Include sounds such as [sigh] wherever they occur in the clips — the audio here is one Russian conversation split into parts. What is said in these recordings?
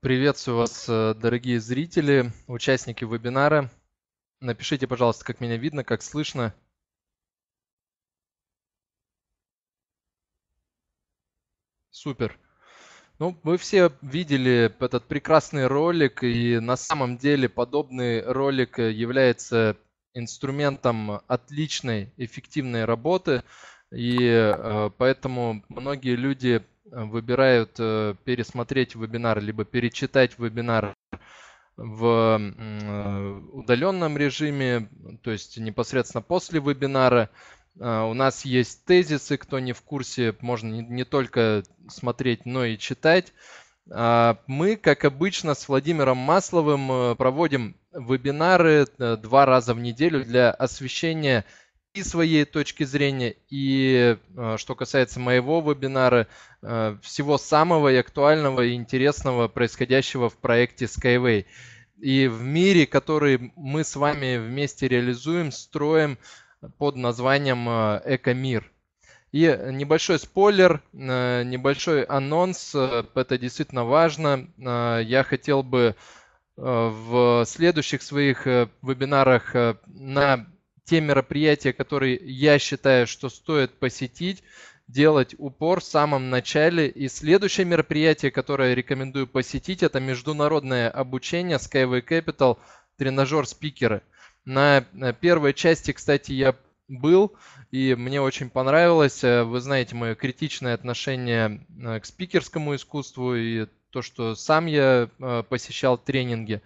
Приветствую вас, э, дорогие зрители, участники вебинара. Напишите, пожалуйста, как меня видно, как слышно. Супер. Ну, вы все видели этот прекрасный ролик, и на самом деле подобный ролик является инструментом отличной, эффективной работы, и э, поэтому многие люди Э, выбирают э, пересмотреть вебинар, либо перечитать вебинар в э, удаленном режиме, то есть непосредственно после вебинара. У нас есть тезисы, кто не в курсе, можно не только смотреть, но и читать. А мы, как обычно, с Владимиром Масловым проводим вебинары два раза в неделю для освещения и своей точки зрения, и э, что касается моего вебинара, э, всего самого актуального и интересного, происходящего в проекте Skyway. И в мире, который мы с вами вместе реализуем, строим под названием э, «Экомир». И небольшой спойлер, небольшой анонс, это действительно важно. Я хотел бы в следующих своих вебинарах на те мероприятия, которые я считаю, что стоит посетить, делать упор в самом начале. И следующее мероприятие, которое рекомендую посетить, это международное обучение Skyway Capital тренажер спикеры. На э, первой части, кстати, я был, и мне очень понравилось. Э, вы знаете мое критичное отношение э, к спикерскому искусству и то, что сам я посещал тренинги.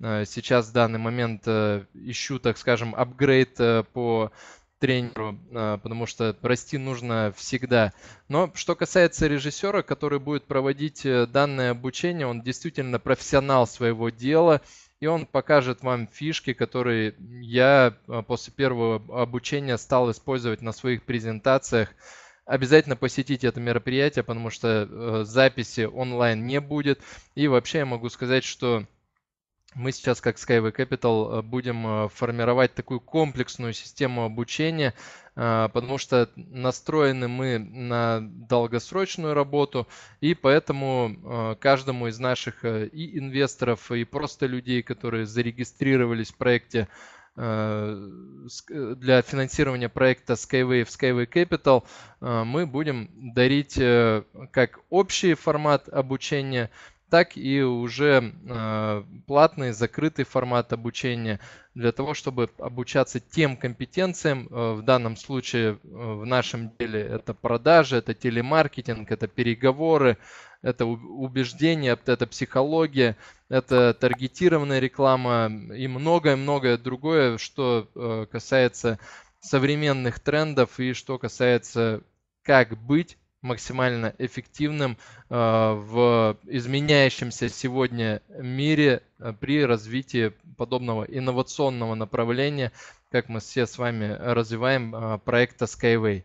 Э, сейчас в данный момент э, ищу, так скажем, апгрейд э, по тренеру, потому что расти нужно всегда. Но что касается режиссера, который будет проводить данное обучение, он действительно профессионал своего дела, и он покажет вам фишки, которые я после первого обучения стал использовать на своих презентациях. Обязательно посетите это мероприятие, потому что записи онлайн не будет. И вообще я могу сказать, что мы сейчас, как Skyway Capital, э, будем э, формировать такую комплексную систему обучения, э, потому что настроены мы на долгосрочную работу, и поэтому каждому из наших и инвесторов, и просто людей, которые зарегистрировались в проекте для финансирования проекта Skyway в Skyway Capital, мы будем дарить как общий формат обучения – так и уже э, а, платный закрытый формат обучения для того, чтобы обучаться тем компетенциям, э, в данном случае э, в нашем деле это продажи, это телемаркетинг, это переговоры, это убеждение, это психология, это таргетированная реклама и многое-многое другое, что э, касается современных трендов и что касается как быть максимально эффективным а, в изменяющемся сегодня мире а, при развитии подобного инновационного направления, как мы все с вами развиваем а, проекта Skyway.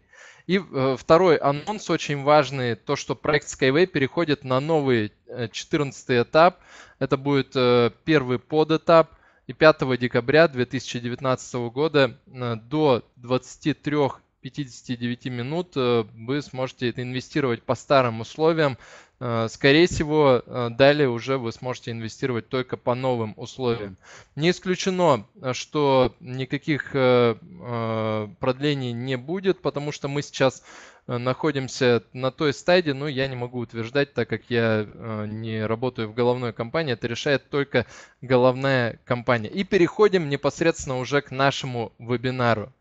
И э, второй анонс очень важный, то, что проект Skyway переходит на новый 14 э, этап. Это будет э, первый подэтап. И 5 декабря 2019 года до 23 59 минут э, вы сможете инвестировать по старым условиям. Э, скорее всего, э, далее уже вы сможете инвестировать только по новым условиям. Не исключено, что никаких продлений не будет, потому что мы сейчас находимся на той стадии, но я не могу утверждать, так как я не работаю в головной компании, это решает только головная компания. И переходим непосредственно уже к нашему вебинару.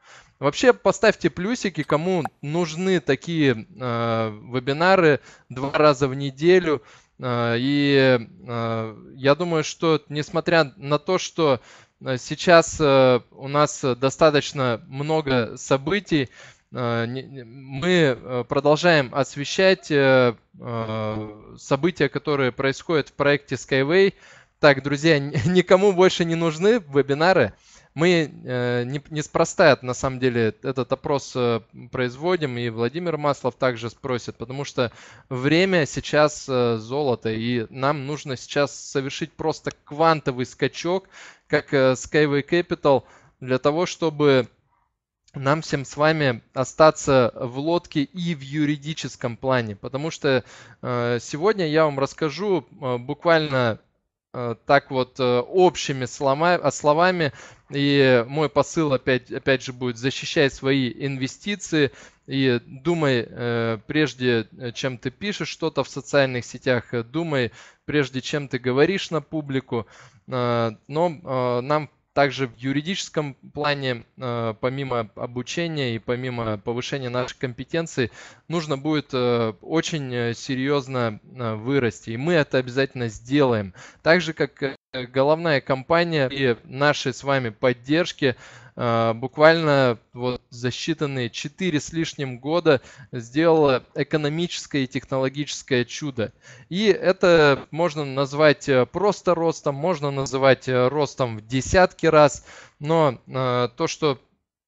Вообще поставьте плюсики, кому нужны такие э, вебинары два раза в неделю. Э, и э, я думаю, что несмотря на то, что э, сейчас э, у нас достаточно много событий, э, мы э, продолжаем освещать события, которые происходят в проекте Skyway. Так, друзья, никому больше не нужны вебинары. Мы э, не, неспроста, на самом деле, этот опрос э, производим, и Владимир Маслов также спросит, потому что время сейчас э, золото, и нам нужно сейчас совершить просто квантовый скачок, как э, Skyway Capital, для того, чтобы нам всем с вами остаться в лодке и в юридическом плане, потому что сегодня я вам расскажу буквально Э, так вот э, общими э, словами. И мой посыл опять, опять же будет защищать свои инвестиции и думай, прежде чем ты пишешь что-то в социальных сетях, думай, прежде чем ты говоришь на публику. Но нам, также в юридическом плане, э, помимо обучения и помимо повышения наших компетенций, нужно будет э, очень э, серьезно вырасти. И мы это обязательно сделаем. Так же, как Э, головная компания и нашей с вами поддержки э, буквально вот за считанные 4 с лишним года сделала экономическое и технологическое чудо. И это можно назвать э, просто ростом, можно называть ростом в десятки раз, но то, что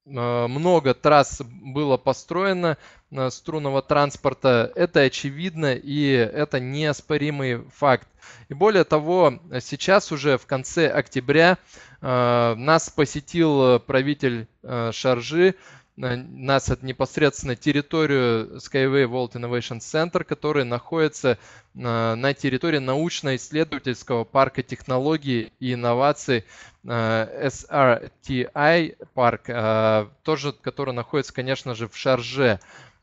много трасс было построено, Э, струнного транспорта. Это очевидно и это неоспоримый факт. И более того, сейчас уже в конце октября э, нас посетил правитель э, Шаржи, нас это непосредственно территорию Skyway World Innovation Center, который находится на территории научно-исследовательского парка технологий и инноваций SRTI парк, тоже который находится, конечно же, в Шарже.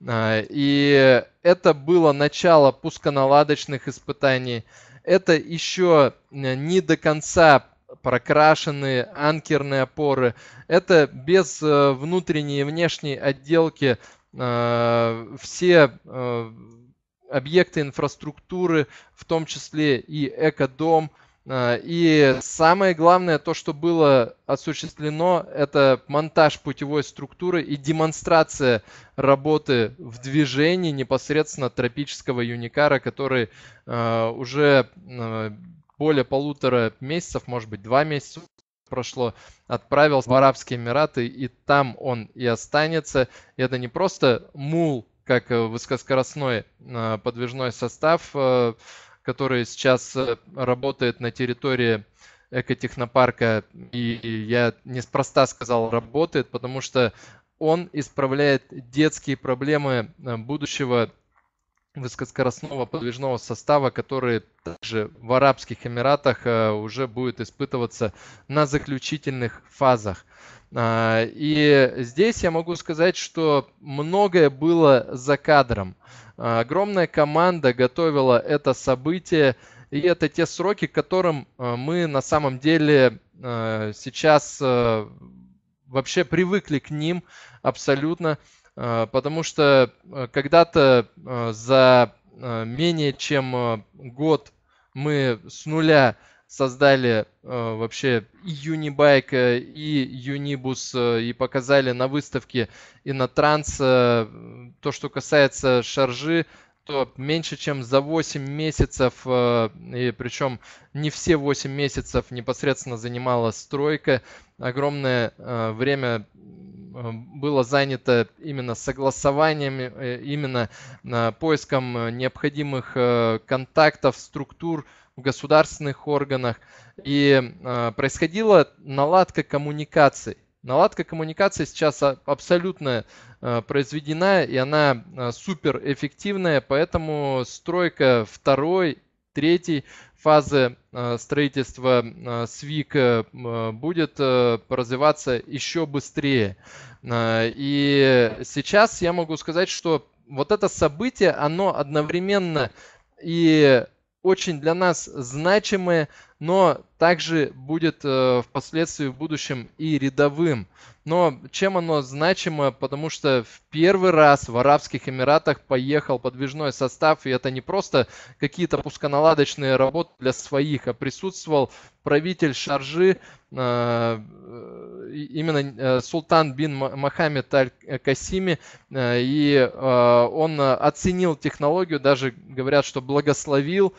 А, и это было начало пусконаладочных испытаний. Это еще э, не до конца прокрашенные анкерные опоры. Это без э, внутренней и внешней отделки а, все э, объекты инфраструктуры, в том числе и экодом, дом а, и самое главное, то, что было осуществлено, это монтаж путевой структуры и демонстрация работы в движении непосредственно тропического юникара, который а, уже а, более полутора месяцев, может быть, два месяца прошло, отправился в Арабские Эмираты, и там он и останется. И это не просто мул, как э, высокоскоростной подвижной состав который сейчас э, работает на территории экотехнопарка, и я неспроста сказал работает, потому что он исправляет детские проблемы э, будущего высокоскоростного подвижного состава, который также в Арабских Эмиратах э, уже будет испытываться на заключительных фазах. А, и здесь я могу сказать, что многое было за кадром. А, огромная команда готовила это событие, и это те сроки, к которым э, мы на самом деле э, сейчас вообще привыкли к ним абсолютно. Э, потому что э, когда-то э, за менее чем год мы с нуля создали вообще и Unibike, и Unibus, и показали на выставке, и на транс. то, что касается шаржи, то меньше чем за 8 месяцев, и причем не все 8 месяцев непосредственно занимала стройка, огромное время Э, было занято именно согласованием, э, именно э, поиском необходимых контактов, структур в государственных органах. И происходила наладка коммуникаций. Наладка коммуникации сейчас а, абсолютно произведена, и она суперэффективная, поэтому стройка второй, третьей фазы Э, строительство э, СВИК э, будет развиваться еще быстрее. И сейчас я могу сказать, что вот это событие, оно одновременно и очень для нас значимое, но также будет э, впоследствии в будущем и рядовым. Но чем оно значимо? Потому что в первый раз в Арабских Эмиратах поехал подвижной состав, и это не просто какие-то пусконаладочные работы для своих, а присутствовал правитель Шаржи, э, именно э, султан бин Мохаммед Аль-Касими, э, и он оценил технологию, даже говорят, что благословил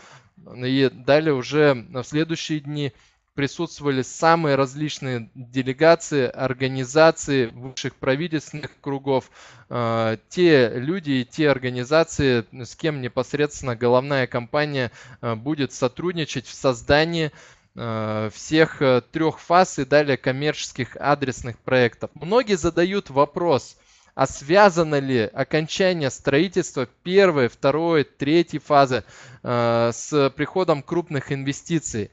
ну и далее уже в следующие дни присутствовали самые различные делегации, организации высших правительственных кругов, а, те люди и те организации, с кем непосредственно головная компания а, будет сотрудничать в создании а, всех трех фаз и далее коммерческих адресных проектов. Многие задают вопрос – а связано ли окончание строительства первой, второй, третьей фазы э, с приходом крупных инвестиций?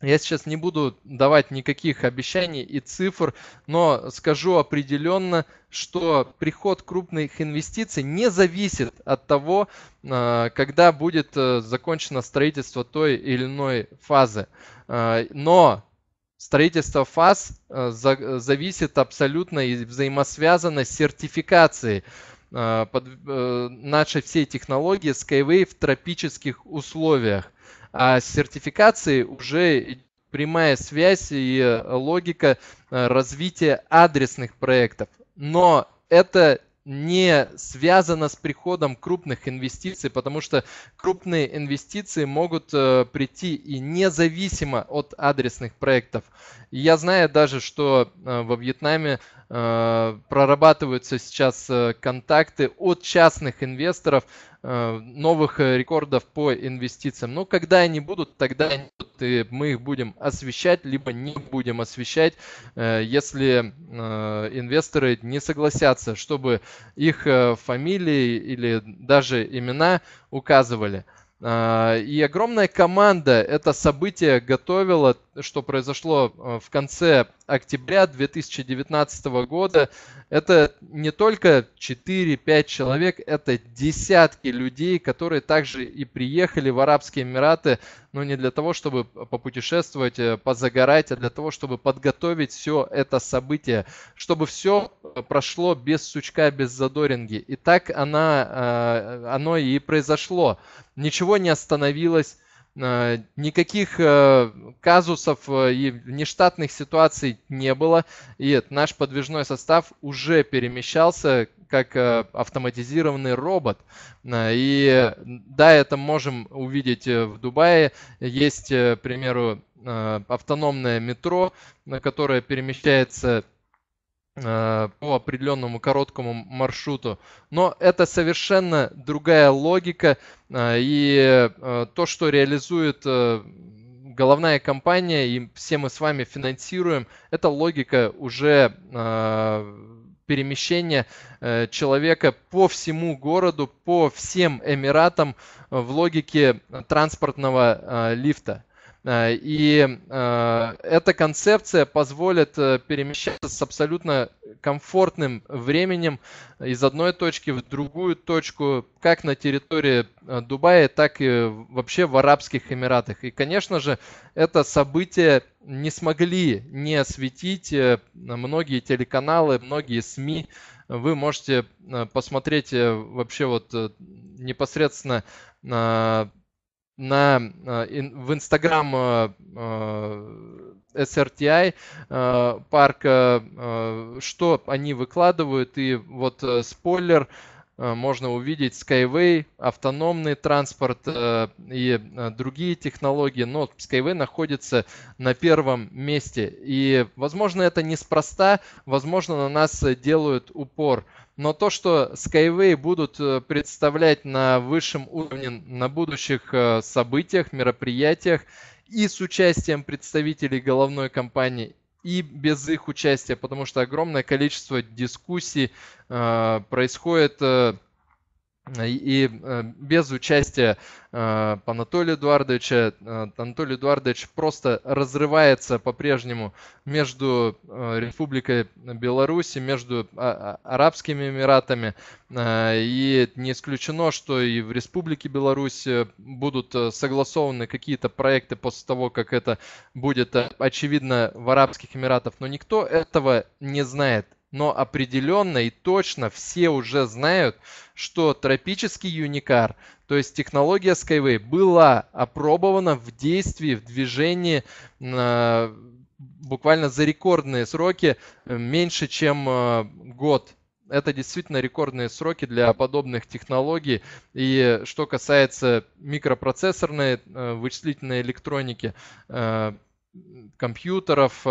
Я сейчас не буду давать никаких обещаний и цифр, но скажу определенно, что приход крупных инвестиций не зависит от того, э, когда будет э, закончено строительство той или иной фазы. Но Строительство фаз э, зависит абсолютно и взаимосвязано с сертификацией. Э, под, э, наши все технологии Skyway в тропических условиях. А с сертификацией уже прямая связь и логика развития адресных проектов. Но это не связано с приходом крупных инвестиций, потому что крупные инвестиции могут э, прийти и независимо от адресных проектов. И я знаю даже, что э, во Вьетнаме э, прорабатываются сейчас э, контакты от частных инвесторов новых рекордов по инвестициям. Но ну, когда они будут, тогда они будут, и мы их будем освещать, либо не будем освещать, если инвесторы не согласятся, чтобы их фамилии или даже имена указывали. И огромная команда это событие готовила что произошло э, в конце октября 2019 года, это не только 4-5 человек, это десятки людей, которые также и приехали в Арабские Эмираты, но не для того, чтобы попутешествовать, э, позагорать, а для того, чтобы подготовить все это событие, чтобы все прошло без сучка, без задоринги. И так она, э, оно и произошло. Ничего не остановилось, Э, никаких э, казусов э, и нештатных ситуаций не было. И наш подвижной состав уже перемещался как автоматизированный робот. И да, это можем увидеть в Дубае. Есть, к примеру, автономное метро, на которое перемещается Э, по определенному короткому маршруту. Но это совершенно другая логика, э, и э, то, что реализует головная компания, и все мы с вами финансируем, это логика уже перемещения человека по всему городу, по всем Эмиратам в логике транспортного лифта. Э, и э, эта концепция позволит э, перемещаться с абсолютно комфортным временем из одной точки в другую точку, как на территории Дубая, так и вообще в Арабских Эмиратах. И, конечно же, это событие не смогли не осветить многие телеканалы, многие СМИ. Вы можете посмотреть вообще вот непосредственно на, э, в Инстаграм э, э, SRTI парка, что они выкладывают. И вот спойлер, можно увидеть Skyway, автономный транспорт и другие технологии. Но Skyway находится на первом месте. И, возможно, это неспроста, возможно, на нас делают упор. Но то, что Skyway будут э, представлять на высшем уровне на будущих э, событиях, мероприятиях и с участием представителей головной компании, и без их участия, потому что огромное количество дискуссий э, происходит э, Э, и э, без участия э, Анатолия Эдуардовича. Анатолий Эдуардович просто разрывается по-прежнему между Республикой Беларуси между а, а, Арабскими Эмиратами. И не исключено, что и в Республике Беларусь будут согласованы какие-то проекты после того, как это будет очевидно в Арабских Эмиратах. Но никто этого не знает но определенно и точно все уже знают, что тропический Юникар, то есть технология Skyway, была опробована в действии, в движении э, буквально за рекордные сроки, э, меньше чем э, год это действительно рекордные сроки для подобных технологий. И что касается микропроцессорной э, вычислительной электроники, э, компьютеров,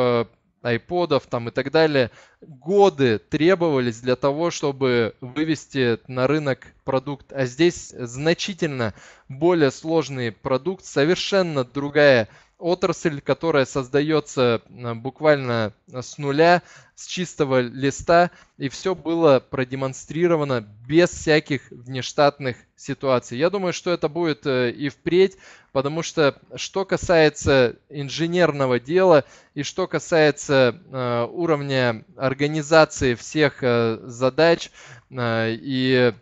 айподов там и так далее, годы требовались для того, чтобы вывести на рынок продукт. А здесь значительно более сложный продукт, совершенно другая отрасль, которая создается э, буквально э, с нуля, с чистого листа, и все было продемонстрировано без всяких внештатных ситуаций. Я думаю, что это будет э, и впредь, потому что что касается инженерного дела и что касается уровня организации всех задач и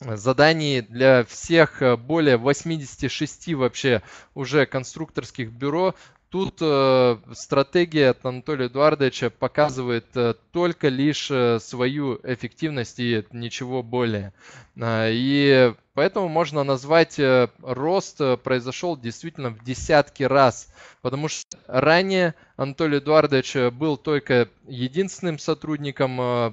заданий для всех э, более 86 вообще уже конструкторских бюро. Тут э, стратегия от Анатолия Эдуардовича показывает э, только лишь э, свою эффективность и ничего более. Э, и поэтому можно назвать э, рост э, произошел действительно в десятки раз, потому что ранее Анатолий Эдуардович э, был только единственным сотрудником э, э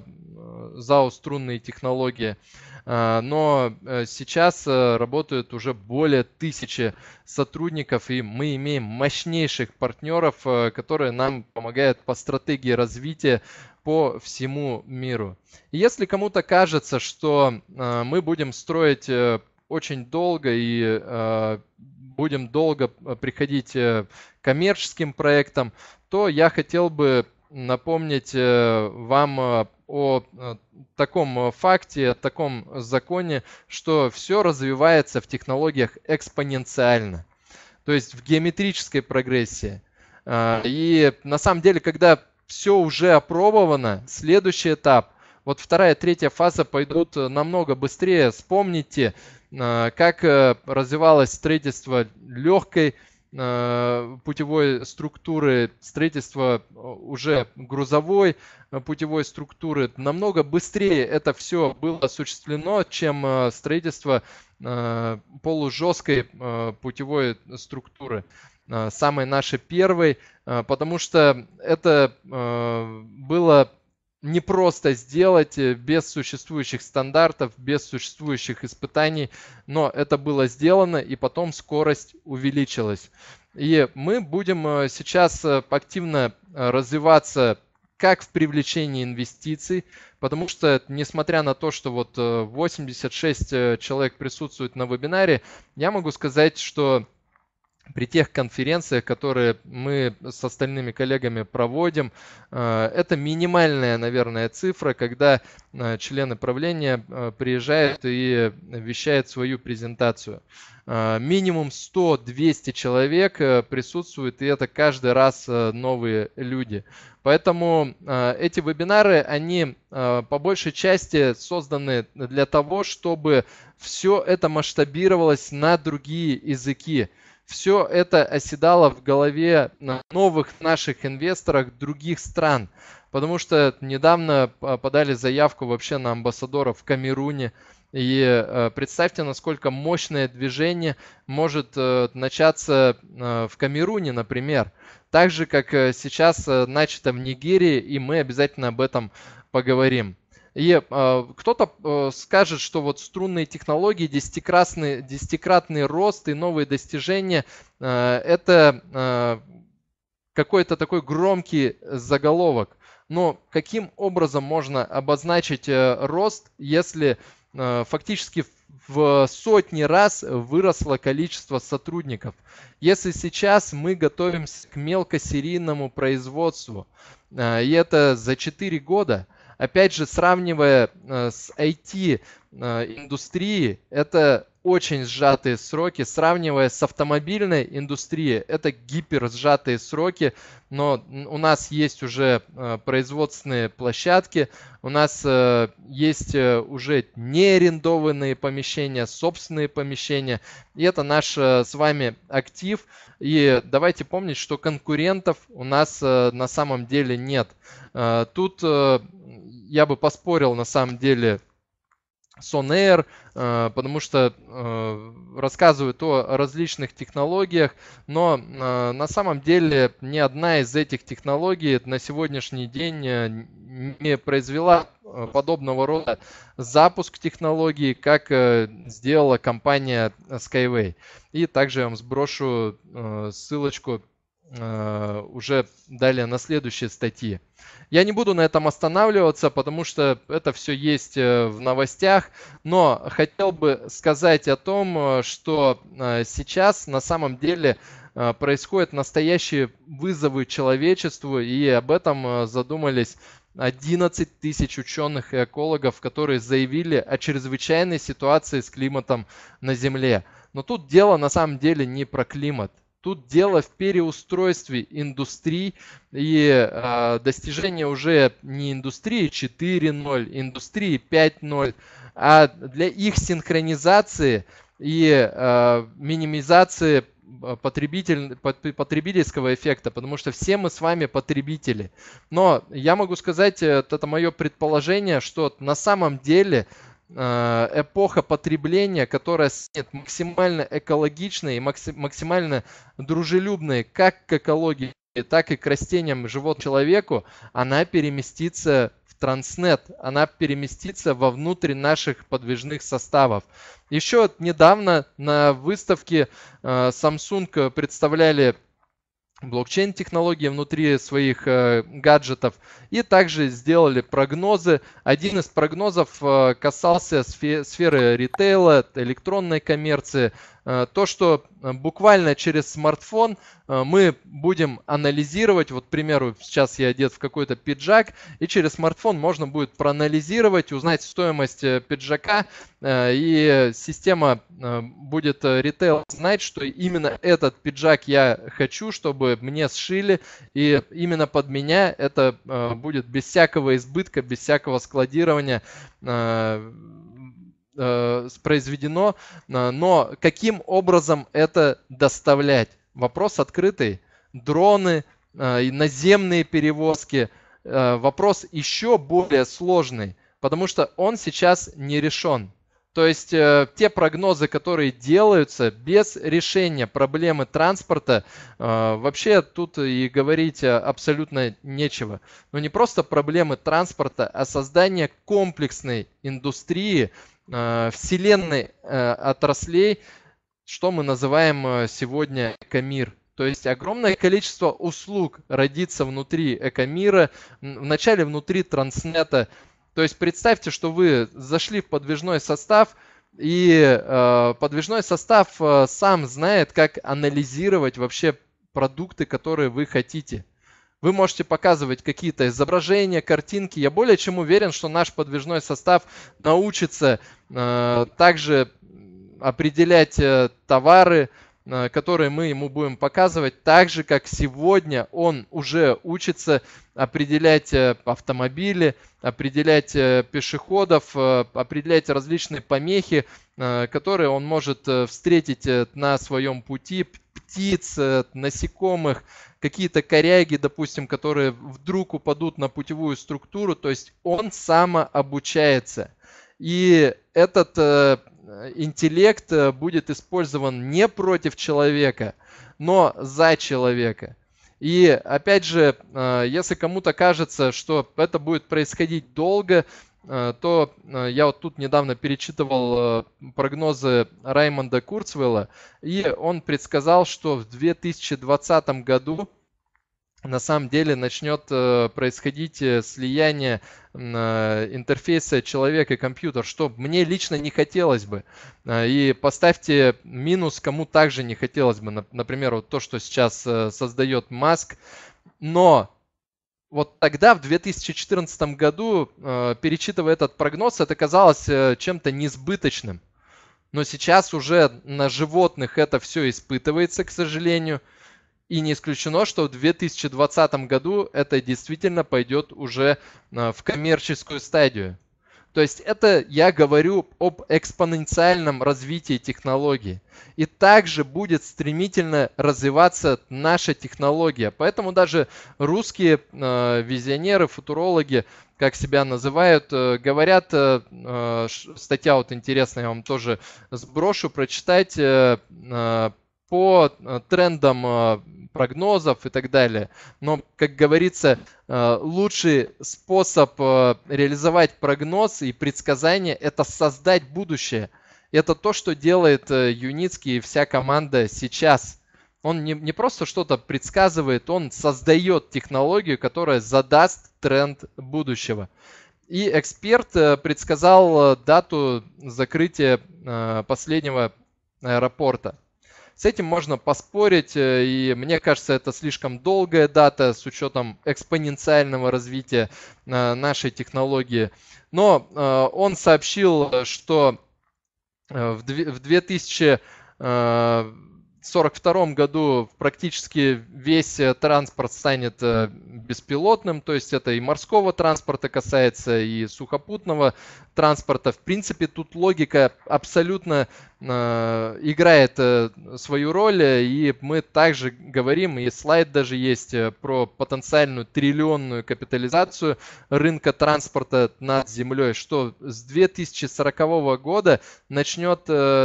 ЗАО «Струнные технологии». А, но э, сейчас э, работают уже более тысячи сотрудников, и мы имеем мощнейших партнеров, э, которые нам помогают по стратегии развития по всему миру. И если кому-то кажется, что мы будем строить очень долго и будем долго приходить к коммерческим проектам, то я хотел бы напомнить вам о э, таком э, факте, о таком законе, что все развивается в технологиях экспоненциально, то есть в геометрической прогрессии. А, и на самом деле, когда все уже опробовано, следующий этап, вот вторая, третья фаза пойдут э, намного быстрее. Вспомните, как развивалось строительство легкой Э, путевой структуры, строительство э, уже грузовой э, путевой структуры. Намного быстрее это все было осуществлено, чем строительство полужесткой путевой структуры самой нашей первой, потому что это было не просто сделать э, без существующих стандартов, без существующих испытаний, но это было сделано, и потом скорость увеличилась. И мы будем э, сейчас э, активно развиваться как в привлечении инвестиций, потому что, несмотря на то, что вот 86 человек присутствует на вебинаре, я могу сказать, что при тех конференциях, которые мы с остальными коллегами проводим, э, это минимальная, наверное, цифра, когда э, члены правления э, приезжают и вещают свою презентацию. Минимум 100-200 человек присутствует, и это каждый раз новые люди. Поэтому эти вебинары, они по большей части созданы для того, чтобы все это масштабировалось на другие языки все это оседало в голове новых наших инвесторов других стран. Потому что недавно а, подали заявку вообще на амбассадора в Камеруне. И а, представьте, насколько мощное движение может э, начаться а, в Камеруне, например. Так же, как э, сейчас э, начато в Нигерии, и мы обязательно об этом поговорим. И э, кто-то э, скажет, что вот струнные технологии, десятикратный, десятикратный рост и новые достижения э, – это э, какой-то такой громкий заголовок. Но каким образом можно обозначить э, рост, если э, фактически в сотни раз выросло количество сотрудников. Если сейчас мы готовимся к мелкосерийному производству, э, и это за 4 года – опять же, сравнивая э, с IT-индустрией, э, это очень сжатые сроки, сравнивая с автомобильной индустрией, это гипер сжатые сроки, но у нас есть уже э, производственные площадки, у нас есть уже не арендованные помещения, собственные помещения, и это наш с вами актив. И давайте помнить, что конкурентов у нас на самом деле нет. Тут я бы поспорил на самом деле с On э, потому что э, рассказывают о различных технологиях, но э, на самом деле ни одна из этих технологий на сегодняшний день не произвела подобного рода запуск технологии, как сделала компания Skyway. И также я вам сброшу ссылочку уже далее на следующие статьи. Я не буду на этом останавливаться, потому что это все есть э, в новостях, но хотел бы сказать о том, э, что э, сейчас на самом деле происходят настоящие вызовы человечеству, и об этом задумались 11 тысяч ученых и экологов, которые заявили о чрезвычайной ситуации с климатом на Земле. Но тут дело на самом деле не про климат. Тут дело в переустройстве индустрии и э, а, достижение уже не индустрии 4.0, индустрии 5.0, а для их синхронизации и э, минимизации а, потребитель, потребительского эффекта, потому что все мы с вами потребители. Но я могу сказать, э, это мое предположение, что на самом деле Э, эпоха потребления, которая станет максимально экологичной и максимально дружелюбной как к экологии, так и к растениям, живот человеку, она переместится в транснет, она переместится вовнутрь наших подвижных составов. Еще недавно на выставке э, Samsung представляли блокчейн-технологии внутри своих э, гаджетов. И также сделали прогнозы. Один из прогнозов э, касался сфе сферы ритейла, электронной коммерции, Э, то, что э, буквально через смартфон э, мы будем анализировать, вот, к примеру, сейчас я одет в какой-то пиджак, и через смартфон можно будет проанализировать, узнать стоимость пиджака, и система будет ритейл знать, что именно этот пиджак я хочу, чтобы мне сшили, и именно под меня это будет без всякого избытка, без всякого складирования Э, произведено, э, но каким образом это доставлять? Вопрос открытый. Дроны, э, наземные перевозки. Вопрос еще более сложный, потому что он сейчас не решен. То есть те прогнозы, которые делаются без решения проблемы транспорта, вообще тут и говорить абсолютно нечего. Но ну, не просто проблемы транспорта, а создание комплексной индустрии, Э, вселенной э, отраслей, что мы называем э, сегодня экомир. То есть огромное количество услуг родится внутри экомира, вначале внутри транснета. То есть представьте, что вы зашли в подвижной состав, и подвижной состав сам знает, как анализировать вообще продукты, которые вы хотите. Вы можете показывать какие-то изображения, картинки. Я более чем уверен, что наш подвижной состав научится э, также определять э, товары, э, которые мы ему будем показывать, так же как сегодня он уже учится определять э, автомобили, определять э, пешеходов, э, определять различные помехи, э, которые он может э, встретить э, на своем пути, птиц, э, насекомых, какие-то коряги, допустим, которые вдруг упадут на путевую структуру, то есть он самообучается. И этот э, интеллект э, будет использован не против человека, но за человека. И опять же, если кому-то кажется, что это будет происходить долго, Э, то э, я вот тут недавно перечитывал э, прогнозы Раймонда Курцвелла, и он предсказал, что в 2020 году на самом деле начнет происходить слияние интерфейса человека и компьютер, что мне лично не хотелось бы. И поставьте минус, кому также не хотелось бы, например, вот то, что сейчас создает Маск. Но вот тогда, в 2014 году, э, перечитывая этот прогноз, это казалось э, чем-то несбыточным. Но сейчас уже на животных это все испытывается, к сожалению. И не исключено, что в 2020 году это действительно пойдет уже э, в коммерческую стадию. То есть это я говорю об экспоненциальном развитии технологии. И также будет стремительно развиваться наша технология. Поэтому даже русские э, визионеры, футурологи, как себя называют, э, говорят, э, э статья вот интересная, я вам тоже сброшу, прочитайте. э, э по э, трендам э, прогнозов и так далее. Но, как говорится, э, лучший способ реализовать прогноз и предсказание – это создать будущее. Это то, что делает Юницкий и вся команда сейчас. Он не, не просто что-то предсказывает, он создает технологию, которая задаст тренд будущего. И эксперт предсказал дату закрытия последнего аэропорта. С этим можно поспорить, э, и мне кажется, это слишком долгая дата с учетом экспоненциального развития э, нашей технологии. Но э, он сообщил, что в 2000 1942 году практически весь э, транспорт станет э, беспилотным, то есть это и морского транспорта касается, и сухопутного транспорта. В принципе, тут логика абсолютно э, играет свою роль, и мы также говорим, и слайд даже есть про потенциальную триллионную капитализацию рынка транспорта над землей, что с 2040 года начнет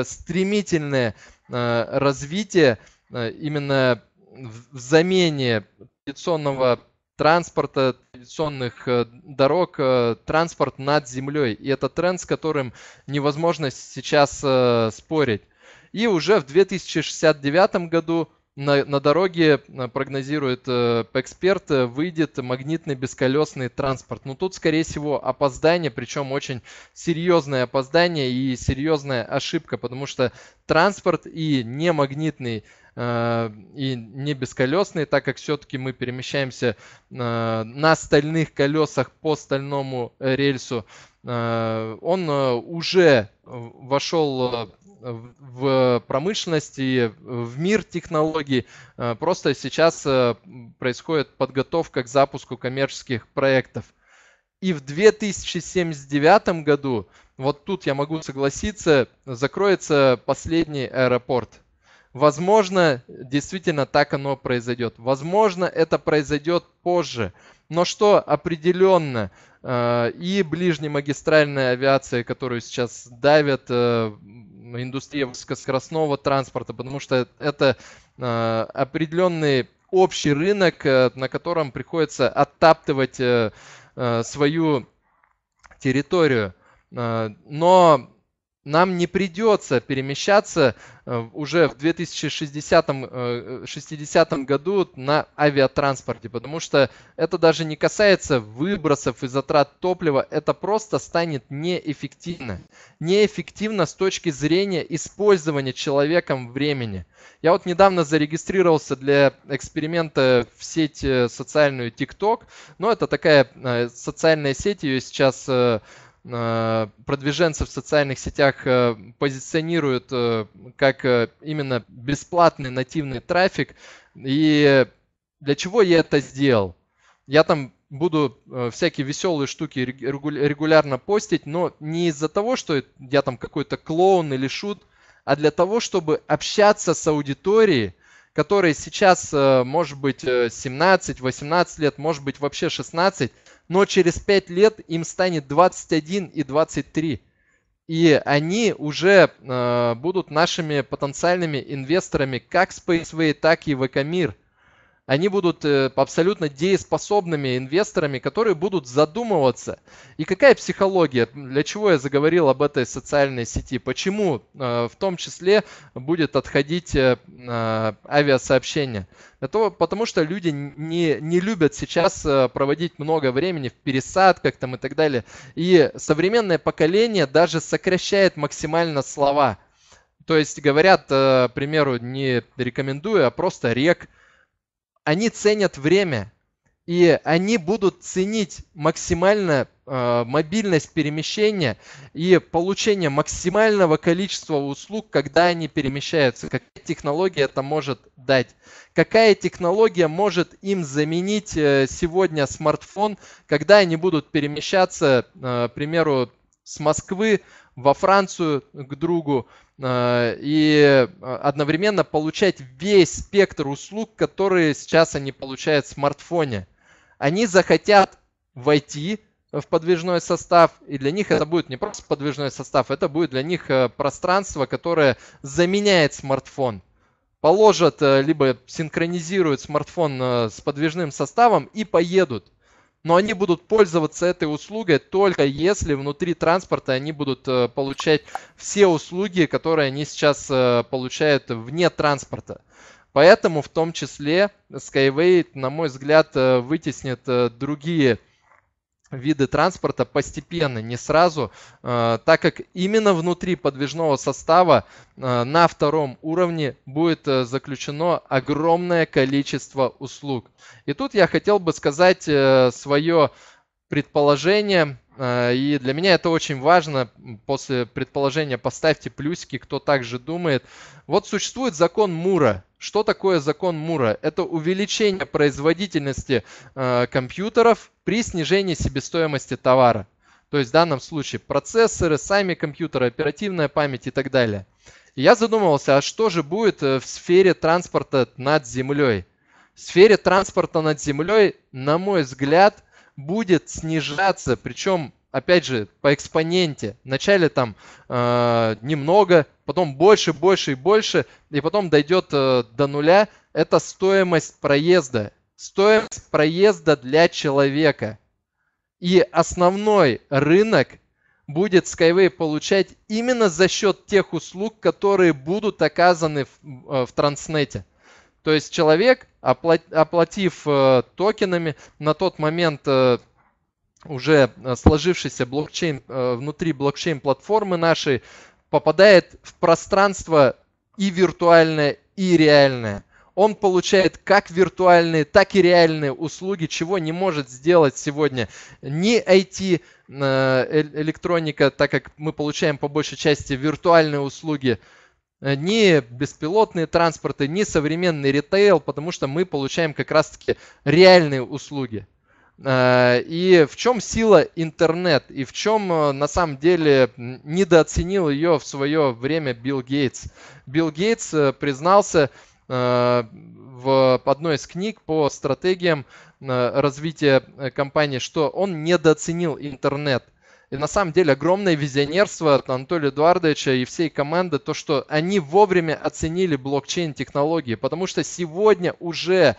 стремительное Э, развитие э, именно в замене традиционного транспорта, традиционных э, дорог, транспорт над землей. И это тренд, с которым невозможно сейчас спорить. И уже в 2069 году на, на дороге, э, прогнозирует э, эксперт, э, выйдет магнитный бесколесный транспорт. Но ну, тут, скорее всего, опоздание, причем очень серьезное опоздание и серьезная ошибка, потому что транспорт и не магнитный э, и не бесколесный, так как все-таки мы перемещаемся на стальных колесах по стальному рельсу. Он уже вошел в промышленности, в мир технологий. Э, просто сейчас э, происходит подготовка к запуску коммерческих проектов. И в 2079 году, вот тут я могу согласиться, закроется последний аэропорт. Возможно, действительно так оно произойдет. Возможно, это произойдет позже. Но что определенно э, и ближнемагистральная авиация, которую сейчас давят, индустрия высокоскоростного транспорта, потому что это э, определенный общий рынок, э, на котором приходится оттаптывать э, свою территорию. Но нам не придется перемещаться э, уже в 2060 э, году на авиатранспорте, потому что это даже не касается выбросов и затрат топлива, это просто станет неэффективно. Неэффективно с точки зрения использования человеком времени. Я вот недавно зарегистрировался для эксперимента в сеть э, социальную TikTok, но ну, это такая социальная сеть, ее сейчас Э, продвиженцы в социальных сетях э, позиционируют э, как именно бесплатный нативный трафик. И для чего я это сделал? Я там буду всякие веселые штуки регулярно постить, но не из-за того, что я там какой-то клоун или шут, а для того, чтобы общаться с аудиторией, которая сейчас, может быть, 17, 18 лет, может быть, вообще 16, но через 5 лет им станет 21 и 23. И они уже э, будут нашими потенциальными инвесторами как Spaceway, так и VKMIR они будут э, абсолютно дееспособными инвесторами, которые будут задумываться. И какая психология? Для чего я заговорил об этой социальной сети? Почему э, в том числе будет отходить э, авиасообщение? Это потому что люди не, не любят сейчас проводить много времени в пересадках там и так далее. И современное поколение даже сокращает максимально слова. То есть говорят, к примеру, не рекомендую, а просто рек – они ценят время, и они будут ценить максимально э, мобильность перемещения и получение максимального количества услуг, когда они перемещаются. Какая технология это может дать? Какая технология может им заменить э, сегодня смартфон, когда они будут перемещаться, э, к примеру, с Москвы во Францию к другу? Э, и э, одновременно получать весь спектр услуг, которые сейчас они получают в смартфоне. Они захотят войти в подвижной состав, и для них это будет не просто подвижной состав, это будет для них э, пространство, которое заменяет смартфон. Положат, либо синхронизируют смартфон с подвижным составом и поедут но они будут пользоваться этой услугой только если внутри транспорта они будут э, получать все услуги, которые они сейчас э, получают вне транспорта. Поэтому в том числе Skyway, на мой взгляд, э, вытеснит другие виды транспорта постепенно, не сразу, э, так как именно внутри подвижного состава э, на втором уровне будет э, заключено огромное количество услуг. И тут я хотел бы сказать свое предположение, и для меня это очень важно. После предположения поставьте плюсики, кто также думает. Вот существует закон Мура. Что такое закон Мура? Это увеличение производительности э, компьютеров при снижении себестоимости товара. То есть в данном случае процессоры, сами компьютеры, оперативная память и так далее. И я задумывался, а что же будет э, в сфере транспорта над землей? В сфере транспорта над землей, на мой взгляд, будет снижаться, причем опять же, по экспоненте. Вначале там э, немного, потом больше, больше и больше, и потом дойдет э, до нуля. Это стоимость проезда. Стоимость проезда для человека. И основной рынок будет Skyway получать именно за счет тех услуг, которые будут оказаны в, э, в Транснете. То есть человек, оплатив э, токенами, на тот момент э, уже э, сложившийся блокчейн э, внутри блокчейн-платформы нашей попадает в пространство и виртуальное, и реальное. Он получает как виртуальные, так и реальные услуги, чего не может сделать сегодня ни IT, э, электроника, так как мы получаем по большей части виртуальные услуги, ни беспилотные транспорты, ни современный ритейл, потому что мы получаем как раз-таки реальные услуги. Э, и в чем сила интернет? И в чем э, на самом деле недооценил ее в свое время Билл Гейтс? Билл Гейтс э, признался в одной из книг по стратегиям развития компании, что он недооценил интернет. И на самом деле огромное визионерство от Анатолия Эдуардовича и всей команды, то, что они вовремя оценили блокчейн-технологии, потому что сегодня уже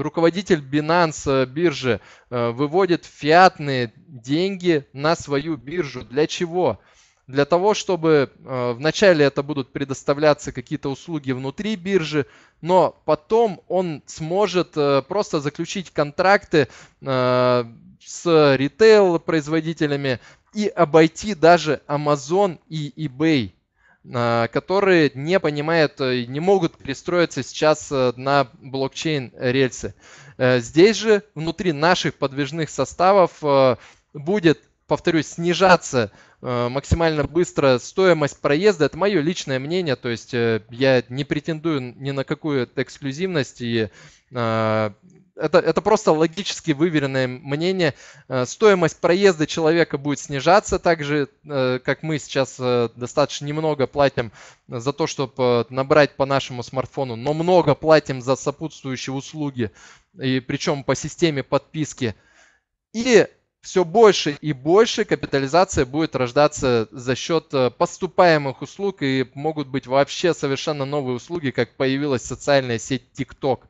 руководитель Binance э, биржи э, выводит фиатные деньги на свою биржу. Для чего? Для того, чтобы э, вначале это будут предоставляться какие-то услуги внутри биржи, но потом он сможет просто заключить контракты с ритейл-производителями и обойти даже Amazon и eBay. А, которые не понимают, э, не могут перестроиться сейчас э, на блокчейн рельсы. Э, здесь же внутри наших подвижных составов будет, повторюсь, снижаться максимально быстро стоимость проезда. Это мое личное мнение, то есть я не претендую ни на какую эксклюзивность и а, это, это просто логически выверенное мнение. Э, стоимость проезда человека будет снижаться, так же, э, как мы сейчас э, достаточно немного платим за то, чтобы набрать по нашему смартфону, но много платим за сопутствующие услуги, и причем по системе подписки. И все больше и больше капитализация будет рождаться за счет поступаемых услуг, и могут быть вообще совершенно новые услуги, как появилась социальная сеть TikTok –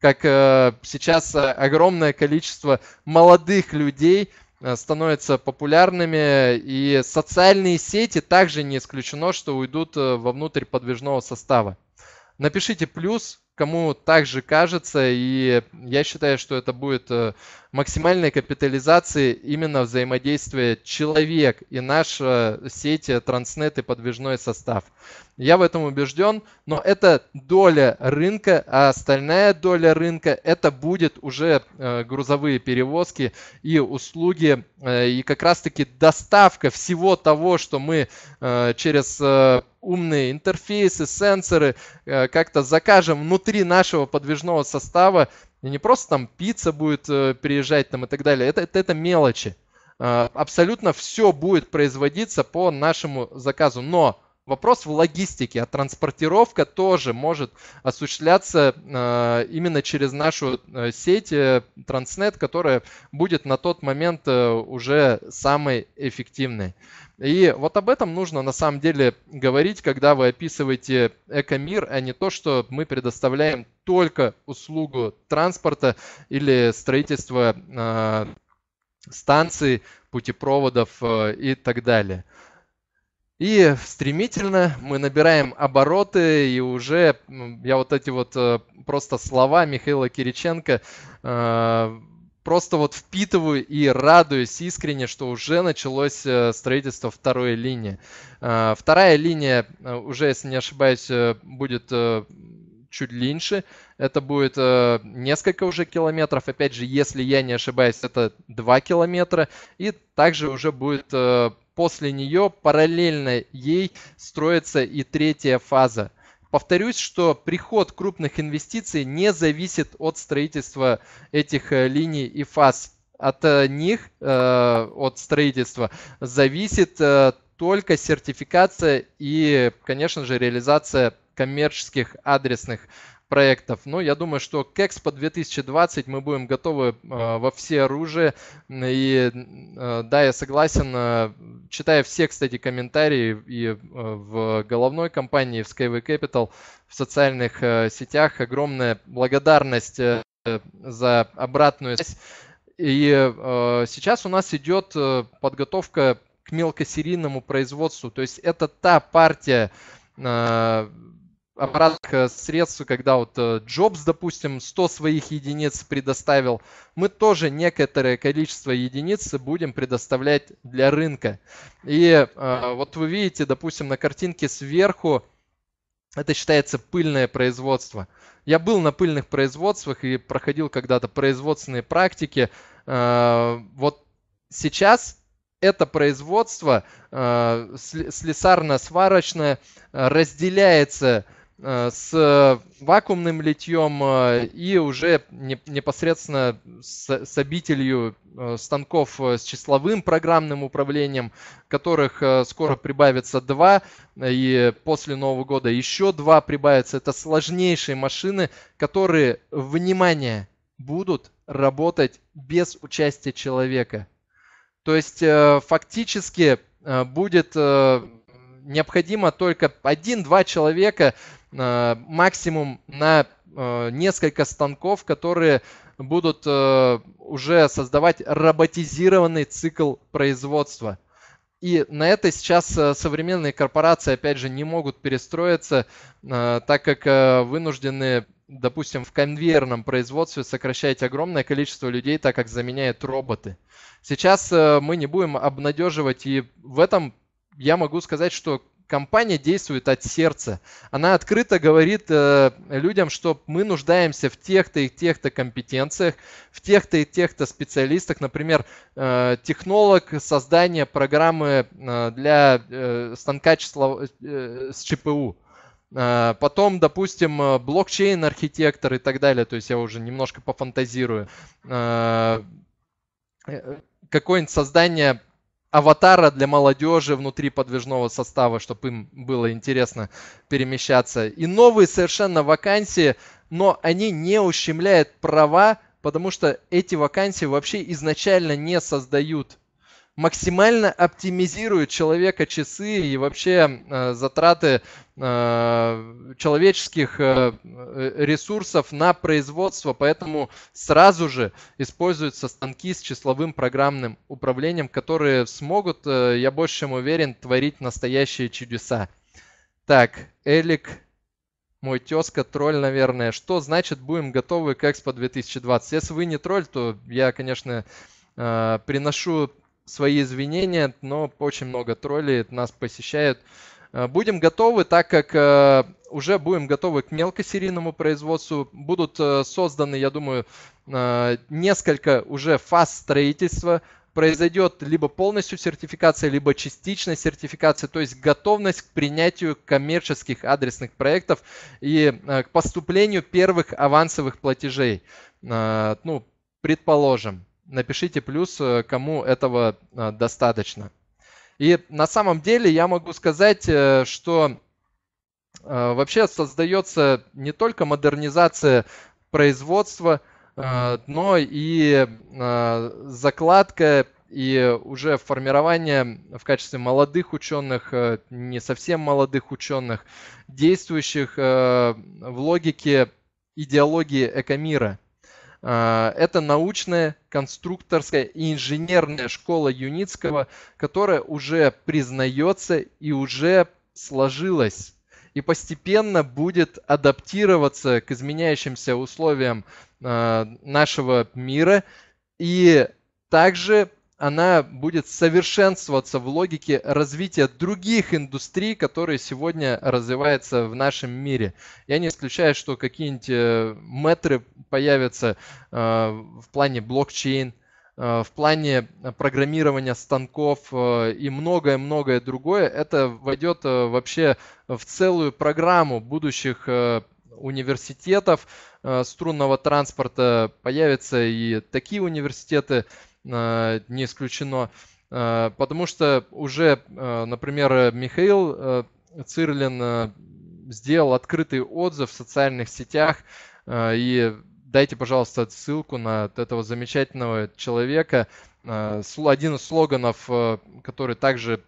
как э, сейчас э, огромное количество молодых людей э, становятся популярными, и социальные сети также не исключено, что уйдут вовнутрь подвижного состава. Напишите плюс, кому также кажется, и я считаю, что это будет максимальной капитализации именно взаимодействия человек и наши сети э, Транснет и подвижной состав. Я в этом убежден, но это доля рынка, а остальная доля рынка это будет уже э, грузовые перевозки и услуги, э, и как раз таки доставка всего того, что мы через умные интерфейсы, сенсоры как-то закажем внутри нашего подвижного состава и не просто там пицца будет э, переезжать там и так далее. Это, это, это мелочи. Э, абсолютно все будет производиться по нашему заказу. Но Вопрос в логистике, а транспортировка тоже может осуществляться э, именно через нашу э, сеть э, Transnet, которая будет на тот момент уже самой эффективной. И вот об этом нужно на самом деле говорить, когда вы описываете экомир, а не то, что мы предоставляем только услугу транспорта или строительства станций, путепроводов и так далее. И стремительно мы набираем обороты, и уже я вот эти вот э, просто слова Михаила Кириченко э, просто вот впитываю и радуюсь искренне, что уже началось э, строительство второй линии. Вторая линия, уже, если не ошибаюсь, будет чуть линьше. Это будет несколько уже километров. Опять же, если я не ошибаюсь, это 2 километра. И также уже будет после нее параллельно ей строится и третья фаза. Повторюсь, что приход крупных инвестиций не зависит от строительства этих э, линий и фаз. От э, них, э, от строительства, зависит только сертификация и, конечно же, реализация коммерческих адресных проектов. Но ну, я думаю, что к Экспо 2020 мы будем готовы э, во все оружие. И э, да, я согласен, э, читая все, кстати, комментарии и в головной компании, в Skyway Capital, в социальных сетях, огромная благодарность за обратную связь. И э, сейчас у нас идет э, подготовка к мелкосерийному производству. То есть это та партия э, обратных средств, когда вот э, Джобс, допустим, 100 своих единиц предоставил, мы тоже некоторое количество единиц будем предоставлять для рынка. И э, вот вы видите, допустим, на картинке сверху это считается пыльное производство. Я был на пыльных производствах и проходил когда-то производственные практики. Э, вот сейчас это производство слесарно-сварочное разделяется Э, с вакуумным литьем э, и уже непосредственно с, обителью э, станков с числовым программным управлением, которых скоро прибавится два, и после Нового года еще два прибавятся. Это сложнейшие машины, которые, внимание, будут работать без участия человека. То есть фактически будет необходимо только один-два человека Э, максимум на э, несколько станков, которые будут э, уже создавать роботизированный цикл производства. И на это сейчас современные корпорации, опять же, не могут перестроиться, так как вынуждены, допустим, в конвейерном производстве сокращать огромное количество людей, так как заменяют роботы. Сейчас мы не будем обнадеживать, и в этом я могу сказать, что компания действует от сердца. Она открыто говорит э, людям, что мы нуждаемся в тех-то и тех-то компетенциях, в тех-то и тех-то специалистах. Например, э, технолог создания программы э, для э, станка числа, э, с ЧПУ. Э, потом, допустим, э, блокчейн-архитектор и так далее. То есть я уже немножко пофантазирую. Э, какое-нибудь создание аватара для молодежи внутри подвижного состава, чтобы им было интересно перемещаться. И новые совершенно вакансии, но они не ущемляют права, потому что эти вакансии вообще изначально не создают максимально оптимизирует человека часы и вообще э, затраты э, человеческих э, э, ресурсов на производство, поэтому сразу же используются станки с числовым программным управлением, которые смогут, э, я больше чем уверен, творить настоящие чудеса. Так, Элик, мой тезка, тролль, наверное. Что значит будем готовы к Экспо 2020? Если вы не тролль, то я, конечно, э, приношу свои извинения, но очень много троллей нас посещают. Э, будем готовы, так как э, уже будем готовы к мелкосерийному производству. Будут э, созданы, я думаю, несколько уже фаз строительства. Произойдет либо полностью сертификация, либо частичная сертификация, то есть готовность к принятию коммерческих адресных проектов и к поступлению первых авансовых платежей. Ну, предположим, Напишите плюс, э, кому этого э, достаточно. И на самом деле я могу сказать, э, что вообще создается не только модернизация производства, но и закладка и уже формирование в качестве молодых ученых, не совсем молодых ученых, действующих в логике идеологии экомира – а, это научная, конструкторская и инженерная школа Юницкого, которая уже признается и уже сложилась и постепенно будет адаптироваться к изменяющимся условиям а, нашего мира и также она будет совершенствоваться в логике развития других индустрий, которые сегодня развиваются в нашем мире. Я не исключаю, что какие-нибудь э, метры появятся э, в плане блокчейн, э, в плане программирования станков и многое-многое другое. Это войдет вообще в целую программу будущих университетов струнного транспорта. Появятся и такие университеты, Э, не исключено. Э, потому что уже, э, например, Михаил Цирлин сделал открытый отзыв в социальных сетях и дайте, пожалуйста, ссылку на этого замечательного человека. Один из слоганов, который также